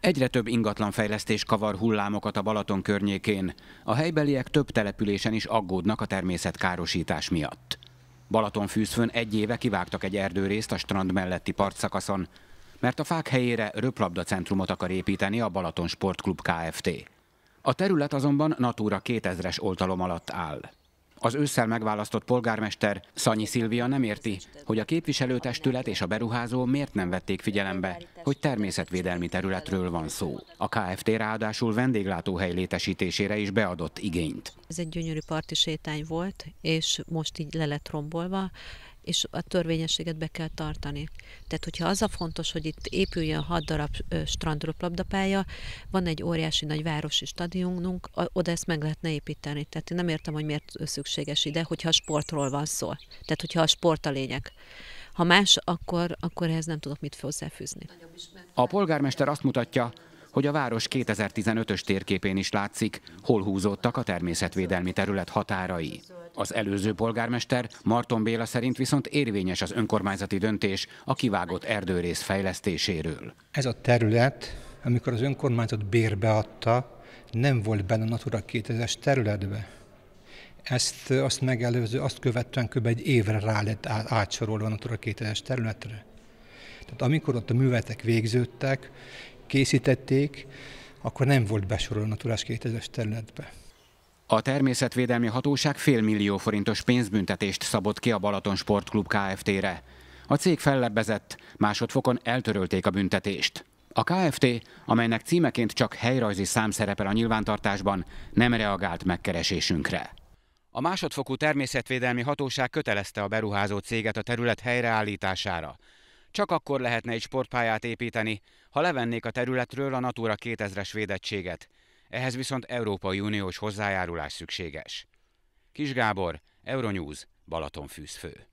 Egyre több ingatlanfejlesztés kavar hullámokat a Balaton környékén. A helybeliek több településen is aggódnak a természetkárosítás miatt. Balatonfűzfön egy éve kivágtak egy erdőrészt a strand melletti partszakaszon, mert a fák helyére röplabdacentrumot akar építeni a Balaton Sportklub Kft. A terület azonban Natura 2000-es oltalom alatt áll. Az ősszel megválasztott polgármester Szanyi Szilvia nem érti, hogy a képviselőtestület és a beruházó miért nem vették figyelembe, hogy természetvédelmi területről van szó. A KFT ráadásul vendéglátóhely létesítésére is beadott igényt. Ez egy gyönyörű parti sétány volt, és most így le lett rombolva, és a törvényességet be kell tartani. Tehát, hogyha az a fontos, hogy itt épüljön hat darab strandroplabdapálya, van egy óriási nagy városi stadionunk, oda ezt meg lehetne építeni. Tehát én nem értem, hogy miért szükséges ide, hogyha a sportról van szó. Tehát, hogyha a sport a lényeg. Ha más, akkor, akkor ehhez nem tudok mit hozzáfűzni. A polgármester azt mutatja, hogy a város 2015-ös térképén is látszik, hol húzódtak a természetvédelmi terület határai. Az előző polgármester Marton Béla szerint viszont érvényes az önkormányzati döntés a kivágott erdőrész fejlesztéséről. Ez a terület, amikor az önkormányzat bérbe adta, nem volt benne a Natura 2000-es területbe. Ezt azt megelőző, azt követően kb. egy évre rá lett átsorolva a Natura 2000-es területre. Tehát amikor ott a művetek végződtek, készítették, akkor nem volt besorolva a Natura 2000-es területbe. A természetvédelmi hatóság félmillió forintos pénzbüntetést szabott ki a Balaton Sportklub Kft-re. A cég fellebbezett, másodfokon eltörölték a büntetést. A KFT, amelynek címeként csak helyrajzi szám szerepel a nyilvántartásban, nem reagált megkeresésünkre. A másodfokú természetvédelmi hatóság kötelezte a beruházó céget a terület helyreállítására. Csak akkor lehetne egy sportpályát építeni, ha levennék a területről a Natura 2000-es védettséget ehhez viszont Európai Uniós hozzájárulás szükséges. Kis Gábor, Euronews, Balatonfűzfő.